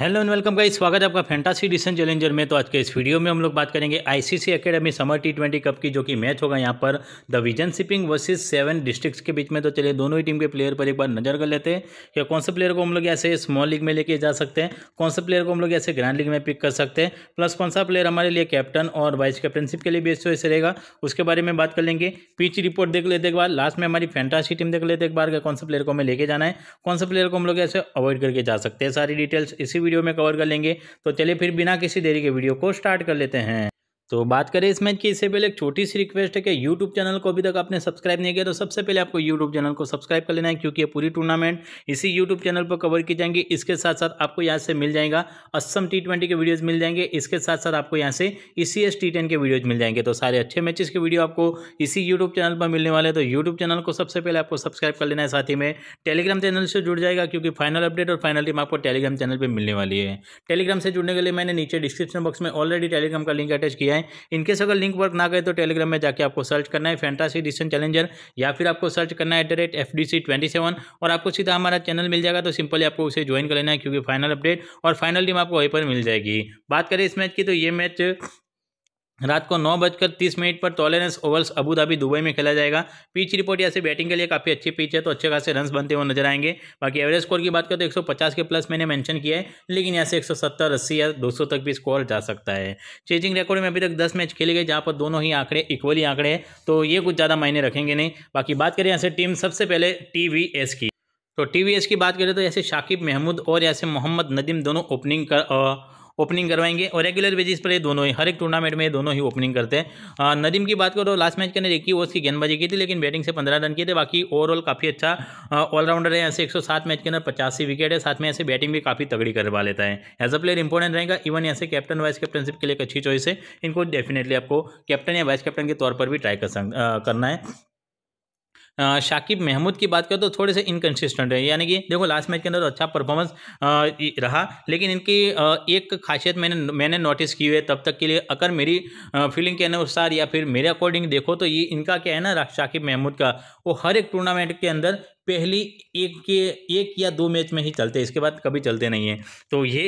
hello and welcome guys स्वागत है आपका फैंटासी डिसन चैलेंजर में तो आज के इस वीडियो में हम लोग बात करेंगे ICC Academy Summer T twenty Cup की जो कि मैच होगा यहाँ पर the Vision Shipping versus Seven Districts के बीच में तो चलिए दोनों ही टीम के प्लेयर पर एक बार नजर कर लेते हैं कि कौन से प्लेयर को हम लोग ऐसे स्मॉल लीग में लेके जा सकते हैं कौन से प्लेयर को हम लोग ऐसे ग्रैंड लीग में पिक कर सकते हैं प्लस कौन सा प्लेयर हमारे लिए कैप्टन और वाइस कैप्टनशिप के लिए बेस्ट चॉइस रहेगा उसके बारे में बात कर लेंगे पिच रिपोर्ट देख लेते एक बार लास्ट में हमारी फैंटासी टीम देख लेते एक बार कौन से प्लेयर को हमें लेके जाना है कौन से प्लेयर को हम लोग ऐसे अवॉइड करके जा सकते हैं सारी डिटेल्स इसी वीडियो में कवर कर लेंगे तो चलिए फिर बिना किसी देरी के वीडियो को स्टार्ट कर लेते हैं तो बात करें इस मैच की इससे पहले एक छोटी सी रिक्वेस्ट है कि यूट्यूब चैनल को अभी तक आपने सब्सक्राइब नहीं किया तो सबसे पहले आपको यूट्यूब चैनल को सब्सक्राइब कर लेना है क्योंकि ये पूरी टूर्नामेंट इसी यूट्यूब चैनल पर कवर की जाएंगी इसके साथ साथ आपको यहाँ से मिल जाएगा असम टी के वीडियोज़ मिल जाएंगे इसके साथ साथ आपको यहाँ से ई e सी के वीडियोज़ मिल जाएंगे तो सारे अच्छे मैचेस के वीडियो आपको इसी यूट्यूब चैनल पर मिलने वाले तो यूट्यूब चैनल को सबसे पहले आपको सब्सक्राइब कर लेना है साथ ही में टेलीग्राम चैनल से जुड़ जाएगा क्योंकि फाइनल अपडेट और फाइनल टीम आपको टेलीग्राम चैनल पर मिलने वाली है टेलीग्राम से जुड़ने के लिए मैंने नीचे डिस्क्रिप्शन बॉक्स में ऑलरेडी टेलीग्राम का लिंक अटैच किया है हैं इनकेस अगर लिंक वर्क ना गए तो टेलीग्राम में जाकर आपको सर्च करना है फैंटासी डिसन चैलेंजर या फिर आपको सर्च करना है एट द और आपको सीधा हमारा चैनल मिल जाएगा तो सिंपली आपको उसे ज्वाइन कर लेना है क्योंकि फाइनल अपडेट और फाइनल टीम आपको वहीं पर मिल जाएगी बात करें इस मैच की तो ये मैच रात को नौ बजकर तीस मिनट पर टॉलरेंस ओवल्स अबूधाबी दुबई में खेला जाएगा पिच रिपोर्ट यहाँ से बैटिंग के लिए काफ़ी अच्छी पिच है तो अच्छे खासे रन बनते हुए नजर आएंगे बाकी एवरेज स्कोर की बात करें तो 150 के प्लस मैंने मेंशन किया है लेकिन यहाँ से 170 80 या 200 तक भी स्कोर जा सकता है चेजिंग रिकॉर्ड में अभी तक दस मैच खेले गए जहाँ पर दोनों ही आंकड़े इक्वली आंकड़े हैं तो ये कुछ ज़्यादा मायने रखेंगे नहीं बाकी बात करें यहाँ से टीम सबसे पहले टी की तो टी की बात करें तो ऐसे शाकिब महमूद और से मोहम्मद नदीम दोनों ओपनिंग कर ओपनिंग करवाएंगे और रेगुलर बेसिस पर ये दोनों ही हर एक टूर्नामेंट में दोनों ही ओपनिंग करते हैं नदीम की बात करो लास्ट मैच के अंदर एक ही की गेंदबाजी की थी लेकिन बैटिंग से पंद्रह रन किए थे बाकी ओवरऑल काफ़ी अच्छा ऑलराउंडर है ऐसे एक मैच के अंदर पचासी विकेट है साथ में ऐसे बैटिंग भी काफ़ी तगड़ी करवा लेता है एज अ प्लेयर इंपॉर्टेंट रहेगा इवन ऐसे कैप्टन वाइस कैप्टनशिप के लिए एक अच्छी चॉइस है इनको डेफिनेटली आपको कैप्टन या वाइस कैप्टन के तौर पर भी ट्राई कर करना है शाकिब महमूद की बात करें तो थोड़े से इनकन्सिस्टेंट है यानी कि देखो लास्ट मैच के अंदर तो अच्छा परफॉर्मेंस रहा लेकिन इनकी एक खासियत मैंने मैंने नोटिस की है तब तक के लिए अगर मेरी फीलिंग के अनुसार या फिर मेरे अकॉर्डिंग देखो तो ये इनका क्या है ना शाकिब महमूद का वो हर एक टूर्नामेंट के अंदर पहली एक के एक या दो मैच में ही चलते इसके बाद कभी चलते नहीं हैं तो ये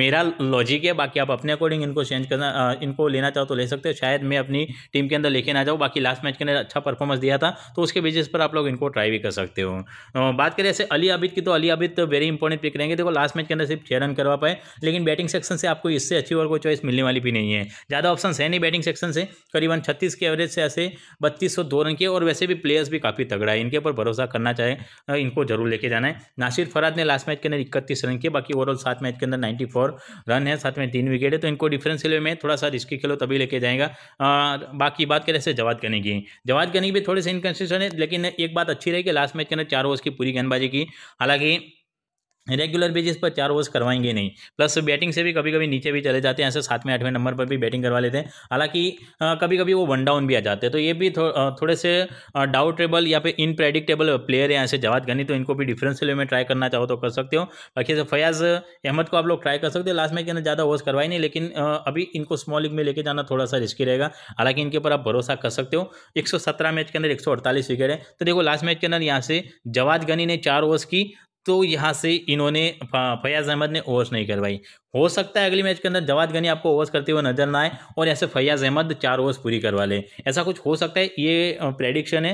मेरा लॉजिक है बाकी आप अपने अकॉर्डिंग इनको चेंज करना इनको लेना चाहो तो ले सकते हो शायद मैं अपनी टीम के अंदर लेके ना जाऊँ बाकी लास्ट मैच के अंदर अच्छा परफॉर्मेंस दिया था तो उसके बेसिस पर आप लोग इनको ट्राई भी कर सकते हो बात करें ऐसे अली आबिद की तो अली आबिद तो वेरी इंपॉर्टेंट पिक रहेंगे देखो लास्ट मैच के अंदर सिर्फ छः रन करवा पाए लेकिन बैटिंग सेक्शन से आपको इससे अच्छी और कोई चॉइस मिलने वाली भी नहीं है ज़्यादा ऑप्शन है नहीं बैटिंग सेक्शन से करीबन छत्तीस के एवरेज से ऐसे बत्तीस सौ दो रन के और वैसे भी प्लेयर्स भी काफ़ी तगड़ा है इनके ऊपर भरोसा करना चाहिए है इनको जरूर लेके जाना है नासिर फराद ने लास्ट मैच के अंदर इकतीस रन किए बाकी ओवरऑल सात मैच के अंदर नाइन्टी रन है साथ में तीन विकेट है तो इनको डिफरेंस इलेवन में थोड़ा सा रिस्की खेलो तभी लेके जाएगा बाकी बात करें जैसे जवाद गनी की जवाद गनी भी थोड़े से इनकन्सिस्टेंट है लेकिन एक बात अच्छी रही कि लास्ट मैच के अंदर चार ओवर्स की पूरी गेंदबाजी की हालांकि रेगुलर बेसिस पर चार ओवर्स करवाएंगे नहीं प्लस बैटिंग से भी कभी कभी नीचे भी चले जाते हैं ऐसे सातवें आठवें नंबर पर भी बैटिंग करवा लेते हैं हालांकि कभी कभी वो वन डाउन भी आ जाते हैं तो ये भी थो, थोड़े से डाउटेबल या फिर इनप्रेडिक्टेबल प्लेयर हैं ऐसे जवाब गनी तो इनको भी डिफरेंस में ट्राई करना चाहो तो कर सकते हो बाकी से फयाज अहमद को आप लोग ट्राई कर सकते हो लास्ट में के अंदर ज़्यादा ओवर्स करवाई नहीं लेकिन अभी इनको स्मॉल लीग में लेके जाना थोड़ा सा रिस्की रहेगा हालांकि इनके ऊपर आप भरोसा कर सकते हो एक मैच के अंदर एक विकेट है तो देखो लास्ट मैच के अंदर यहाँ से जवाद गनी ने चार ओवर्स की तो यहाँ से इन्होंने फैयाज अहमद ने ओवर्स नहीं करवाई हो सकता है अगली मैच के अंदर जवाद गनी आपको ओवर्स करते हुए नजर ना आए और ऐसे फैयाज अहमद चार ओवर्स पूरी करवा ले ऐसा कुछ हो सकता है ये प्रेडिक्शन है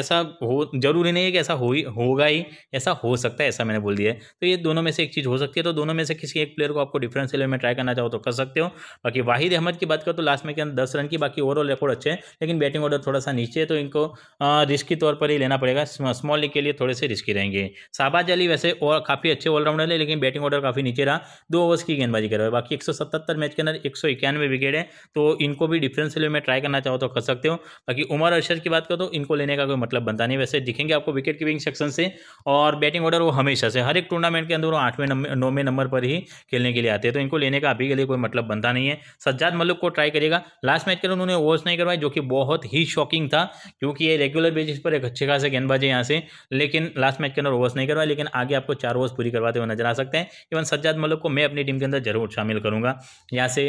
ऐसा हो जरूरी नहीं है कि ऐसा हो ही होगा ही ऐसा हो सकता है ऐसा मैंने बोल दिया है तो ये दोनों में से एक चीज़ हो सकती है तो दोनों में से किसी एक प्लेयर को आपको डिफरेंस लेवल में ट्राई करना चाहो तो कर सकते हो बाकी वाहिद अहमद की बात करो तो लास्ट में के अंदर दस रन की बाकी ओवरऑल रिकॉर्ड अच्छे हैं लेकिन बैटिंग ऑर्डर थोड़ा सा नीचे है तो इनको रिस्की तौर पर ही लेना पड़ेगा स्मॉल लीग के लिए थोड़े से रिस्की रहेंगे शाहबाज अली वैसे और काफ़ी अच्छे ऑलराउंडर है लेकिन बैटिंग ऑर्डर काफ़ी नीचे रहा दो ओवर्स की गेंदबाजी कर रहे हैं बाकी एक मैच के अंदर एक सौ विकेट है तो इनको भी लेवल में ट्राई करना चाहो तो कर सकते हो बाकी उमर अर्शद की बात करो तो इनको लेने का कोई मतलब बनता नहीं वैसे दिखेंगे आपको विकेट कीपिंग सेक्शन से और बैटिंग ऑर्डर वो हमेशा से हर एक टूर्नामेंट के अंदर वो आठवें नौवें नंबर पर ही खेलने के लिए आते हैं तो इनको लेने का अभी के लिए कोई मतलब बनता नहीं है सज्जाद मल्लुक को ट्राई करेगा लास्ट मैच के अंदर उन्होंने ओवर्स नहीं करवाए जो कि बहुत ही शॉकिंग था क्योंकि ये रेगुलर बेसिस पर एक अच्छे खासे गेंदबाजी यहाँ से लेकिन लास्ट मैच के अंदर ओवर्स नहीं करवाए लेकिन आगे आपको चार ओवर्स पूरी करवाते हुए नजर आ सकते हैं इवन सज्जाद मलिक को मैं अपनी टीम के अंदर जरूर शामिल करूंगा यहाँ से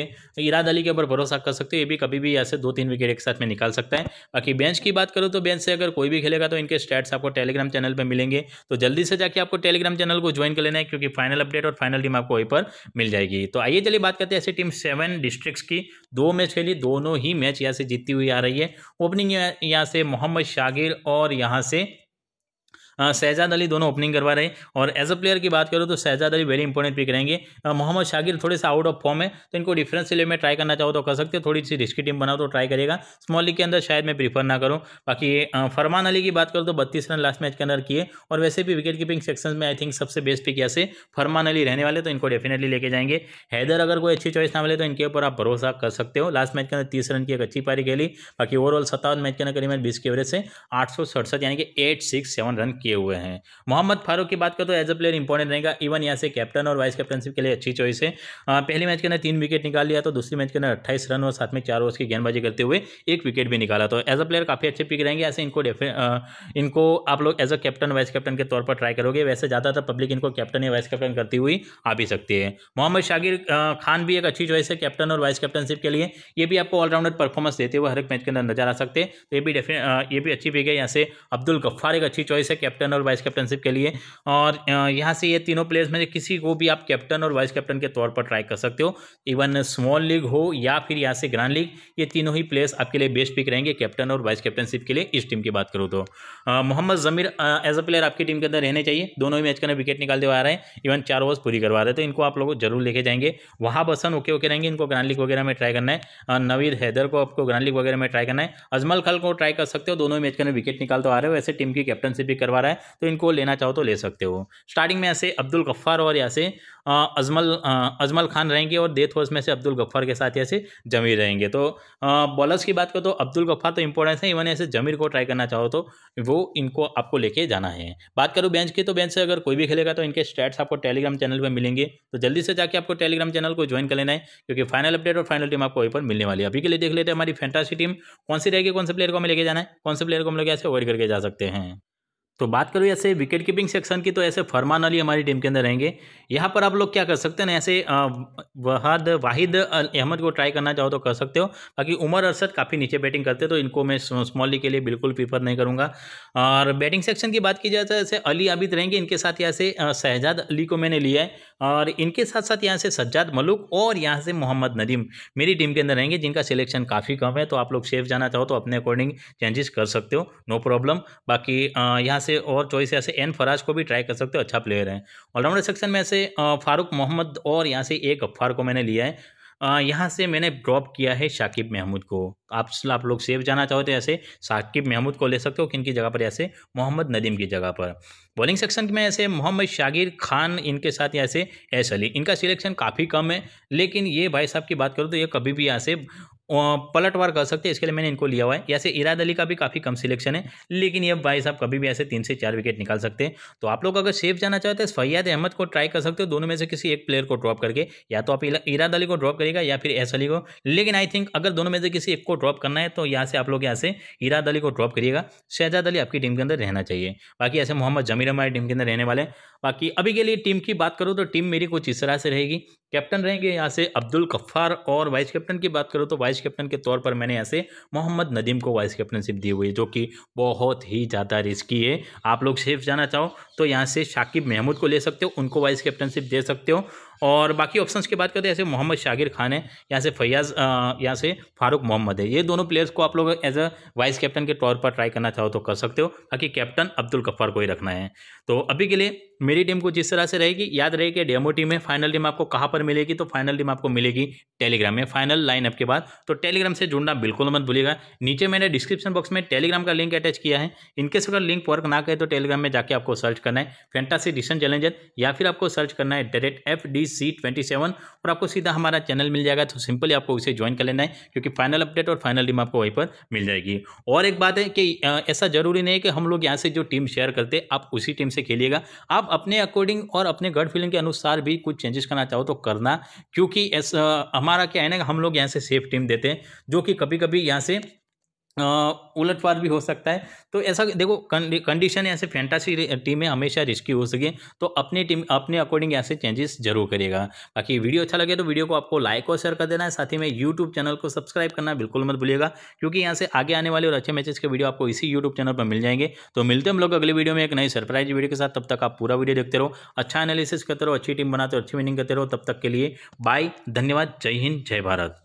इराद अली के ऊपर भरोसा कर सकते हो ये भी कभी भी यहाँ से दो तीन विकेट एक साथ में निकाल सकता है बाकी बेंच की बात करूँ तो बेंच से अगर कोई भी खेलेगा तो इनके स्टैट्स आपको टेलीग्राम चैनल पर मिलेंगे तो जल्दी से जाकर आपको टेलीग्राम चैनल को ज्वाइन कर लेना है क्योंकि फाइनल अपडेट और फाइनल टीम आपको वहीं पर मिल जाएगी तो आइए चलिए बात करते हैं ऐसी टीम सेवन डिस्ट्रिक्ट की दो मैच खेली दोनों ही मैच यहाँ से जीतती हुई आ रही है ओपनिंग यहाँ से मोहम्मद शागिर और यहाँ से हाँ, शहजाद अली दोनों ओपनिंग करवा रहे और एज अ प्लेयर की बात करूँ तो Shahzad Ali very important pick रहेंगे मोहम्मद शागिर थोड़े से आउट ऑफ फॉर्म है तो इनको डिफरेंस लिए मैं ट्राई करना चाहूँ तो कर सकते थोड़ी सी रिस्की टीम बनाओ तो ट्राई करेगा स्मॉल लीग के अंदर शायद मैं प्रीफर ना करूँ बाकी फरमान अली की बात करूँ तो बत्तीस रन लास्ट मैच के अंदर किए और वैसे भी विकेट कीपिंग सेक्शन में आई थिंक सबसे बेस्ट पिक ऐसे फरमान अली रहने वाले तो इनको डेफिनेटली लेके जाएंगे हैदर अगर कोई अच्छी चॉइस ना मिले तो इनके ऊपर आप भरोसा कर सकते हो लास्ट मैच के अंदर तीस रन की एक अच्छी पारी खेली बाकी ओवरऑल सत्तावन मैच के अंदर करीबन बीस के एवरेज से आठ यानी कि एट रन किए हुए हैं मोहम्मद फारूक की बात करें तो एज अ प्लेयर इंपॉर्टेंट रहेगा इवन यहाँ से कैप्टन और वाइस कैप्टनशिप के लिए अच्छी चॉइस है पहले मैच के अंदर तीन विकेट निकाल लिया तो दूसरी मैच के अंदर अट्ठाईस रन और साथ में चार ओवर की गेंदबाजी करते हुए एक विकेट भी निकाला तो एज अ प्लेयर काफ़ी अच्छे पिक रहेंगे ऐसे इनको इनको आप लोग as a captain vice captain के तौर पर ट्राई करोगे वैसे ज़्यादातर पब्लिक इनको कैप्टन या वाइस कैप्टन करती हुई आ भी सकती है मोहम्मद शागिर खान भी एक अच्छी चॉइस है कैप्टन और वाइस कैप्टनशिप के लिए ये भी आपको ऑलराउंडर परफॉर्मेंस देते हुए हर एक मैच के अंदर नजर आ सकते हैं तो ये भी ये भी अच्छी पिक है यहाँ से अब्दुल गफ्फार एक अच्छी चॉइस है कैप्टन और वाइस कैप्टनशिप के लिए और यहाँ से ये तीनों प्लेयर्स में किसी को भी आप कैप्टन और वाइस कैप्टन के तौर पर ट्राई कर सकते हो इवन स्मॉल लीग हो या फिर यहाँ से ग्रांड लीग ये तीनों ही प्लेयर्स आपके लिए बेस्ट पिक रहेंगे कैप्टन और वाइस कैप्टनशिप के लिए इस टीम की बात करूँ तो Mohammad Zameer as a player आपकी टीम के अंदर रहने चाहिए दोनों ही मैच के अंदर विकेट निकालते हुए आ रहे हैं इवन चार ओवर्स पूरी करवा रहे हैं तो इनको आप लोग जरूर लेके जाएंगे वहाँ बसन ओके ओके रहेंगे इनको ग्रांड लीग वगैरह में ट्राई करना है नवीद हैदर को आपको ग्रांड लीग वगैरह में ट्राई करना है अजमल खल को ट्राई कर सकते हो दोनों मैच के अंदर विकेट निकालते आ रहे हो वैसे टीम की कैप्टनशिप भी करवा रहा है तो इनको लेना चाहो तो ले सकते हो स्टार्टिंग में ऐसे अब्दुल गफ्फार और यहाँ से अजमल अजमल खान रहेंगे और डेथ ओवर्स में से अब्दुल गफ्फार के साथ ऐसे जमीर रहेंगे तो बॉलर्स की बात करो तो अब्दुल गफ्फार तो इंपॉर्टेंस है इवन ऐसे जमीर को ट्राई करना चाहो तो वो इनको आपको लेके जाना है बात करूँ बेंच की तो बेंच से अगर कोई भी खेलेगा तो इनके स्टैट्स आपको टेलीग्राम चैनल पर मिलेंगे तो जल्दी से जाकर आपको टेलीग्राम चैनल को ज्वाइन कर लेना है क्योंकि फाइनल अपडेट और फाइनल टीम आपको वहीं पर मिलने वाली है अभी के लिए देख लेते हैं हमारी फैंटासी टीम कौन सी रहेगी कौन से प्लेयर को हमें लेके जाना है कौन से प्लेयर को हम लोग ऐसे अवॉइड करके जा सकते हैं तो बात करूँ ऐसे विकेट कीपिंग सेक्शन की तो ऐसे फरमान अली हमारी टीम के अंदर रहेंगे यहाँ पर आप लोग क्या कर सकते हैं ना ऐसे वहाद वाहिद अहमद को ट्राई करना चाहो तो कर सकते हो बाकी उमर अरसद काफ़ी नीचे बैटिंग करते हैं तो इनको मैं स्मॉल लीग के लिए बिल्कुल प्रीफर नहीं करूँगा और बैटिंग सेक्शन की बात की जाए तो ऐसे अली आबिद रहेंगे इनके साथ यहाँ से शहजाद अली को मैंने लिया है और इनके साथ साथ यहाँ से सज्जाद मलुक और यहाँ से मोहम्मद नदीम मेरी टीम के अंदर रहेंगे जिनका सिलेक्शन काफ़ी कम है तो आप लोग सेफ जाना चाहो तो अपने अकॉर्डिंग चेंजेस कर सकते हो नो प्रॉब्लम बाकी यहाँ से और चॉइस यहाँ से एन फराज को भी ट्राई कर सकते हो अच्छा प्लेयर है ऑलराउंडर सेक्शन में से फारूक मोहम्मद और यहाँ से एक अफ्फार को मैंने लिया है यहाँ से मैंने ड्रॉप किया है शाकिब महमूद को आप आप लोग सेफ जाना चाहो तो ऐसे शाकिब महमूद को ले सकते हो किनकी जगह पर ऐसे मोहम्मद नदीम की जगह पर बॉलिंग सेक्शन में ऐसे मोहम्मद शागिर खान इनके साथ ऐसे एस अली इनका सिलेक्शन काफ़ी कम है लेकिन ये भाई साहब की बात करूँ तो ये कभी भी यहाँ से पलटवार कर सकते हैं इसके लिए मैंने इनको लिया हुआ है या से इराद अली का भी काफ़ी कम सिलेक्शन है लेकिन ये भाई साहब कभी भी ऐसे तीन से चार विकेट निकाल सकते हैं तो आप लोग अगर सेफ जाना चाहते हैं फैयाद अहमद को ट्राई कर सकते हो दोनों में से किसी एक प्लेयर को ड्रॉप करके या तो आप इराद अली को ड्रॉप करेगा या फिर एस अली को लेकिन आई थिंक अगर दोनों में से किसी एक को ड्रॉप करना है तो यहाँ से आप लोग यहाँ से इराद अली को ड्रॉप करिएगा शहजाद अली आपकी टीम के अंदर रहना चाहिए बाकी ऐसे मोहम्मद जमीर हमारी टीम के अंदर रहने वाले बाकी अभी के लिए टीम की बात करूँ तो टीम मेरी कुछ इस तरह से रहेगी कैप्टन रहेंगे यहाँ से अब्दुल गफ्फार और वाइस कैप्टन की बात करूँ तो वाइस वाइस कैप्टन के तौर पर मैंने ऐसे मोहम्मद नदीम को वाइस कैप्टनशिप दी हुई है जो कि बहुत ही ज़्यादा रिस्की है आप लोग सेफ जाना चाहो तो यहाँ से शाकिब महमूद को ले सकते हो उनको वाइस कैप्टनशिप दे सकते हो और बाकी ऑप्शन की बात करते हैं तो ऐसे मोहम्मद शागिर खान है यहाँ से फैयाज यहाँ से फारूक मोहम्मद है ये दोनों प्लेयर्स को आप लोग एज अ वाइस कैप्टन के तौर पर ट्राई करना चाहो तो कर सकते हो बाकी कैप्टन अब्दुल गफ्फार को ही रखना है तो अभी के लिए मेरी टीम को जिस तरह से रहेगी याद रहे कि डेमो टीम है फाइनल टीम आपको कहाँ पर मिलेगी तो फाइनल टीम आपको मिलेगी टेलीग्राम में फाइनल लाइनअप के बाद तो टेलीग्राम से जुड़ना बिल्कुल मत भूलिएगा नीचे मैंने डिस्क्रिप्शन बॉक्स में टेलीग्राम का लिंक अटैच किया है इनकेस अगर लिंक वर्क ना करें तो टेलीग्राम में जाके आपको सर्च करना है फैंटासी डिशन चैलेंजर या फिर आपको सर्च करना है direct F D B C twenty seven और आपको सीधा हमारा चैनल मिल जाएगा तो सिंपली आपको उसे ज्वाइन कर लेना है क्योंकि फाइनल अपडेट और फाइनल टीम आपको वहीं पर मिल जाएगी और एक बात है कि ऐसा जरूरी नहीं है कि हम लोग यहाँ से जो टीम शेयर करते आप उसी टीम से खेलिएगा आप अपने अकॉर्डिंग और अपने गट फीलिंग के अनुसार भी कुछ चेंजेस करना चाहो तो करना क्योंकि ऐसा हमारा क्या है ना हम लोग यहाँ से सेफ टीम देते हैं जो कि कभी कभी यहाँ से उलटवार भी हो सकता है तो ऐसा देखो कंडीशन ऐसे फैंटासी टीमें हमेशा रिस्की हो सके तो अपनी टीम अपने अकॉर्डिंग ऐसे चेंजेस जरूर करिएगा बाकी वीडियो अच्छा लगे तो वीडियो को आपको लाइक और शेयर कर देना है साथ ही में यूट्यूब चैनल को सब्सक्राइब करना बिल्कुल मत भूलिएगा क्योंकि यहाँ से आगे आने वाले और अच्छे मैचेज के वीडियो आपको इसी यूट्यूब चैनल पर मिल जाएंगे तो मिलते हम लोग अगले वीडियो में एक नई सरप्राइज वीडियो के साथ तब तक आप पूरा वीडियो देखते रहो अच्छा एनालिसिस करते रहो अच्छी टीम बनाते रहो अच्छी विनिंग करते रहो तब तक के लिए बाय धन्यवाद जय हिंद जय भारत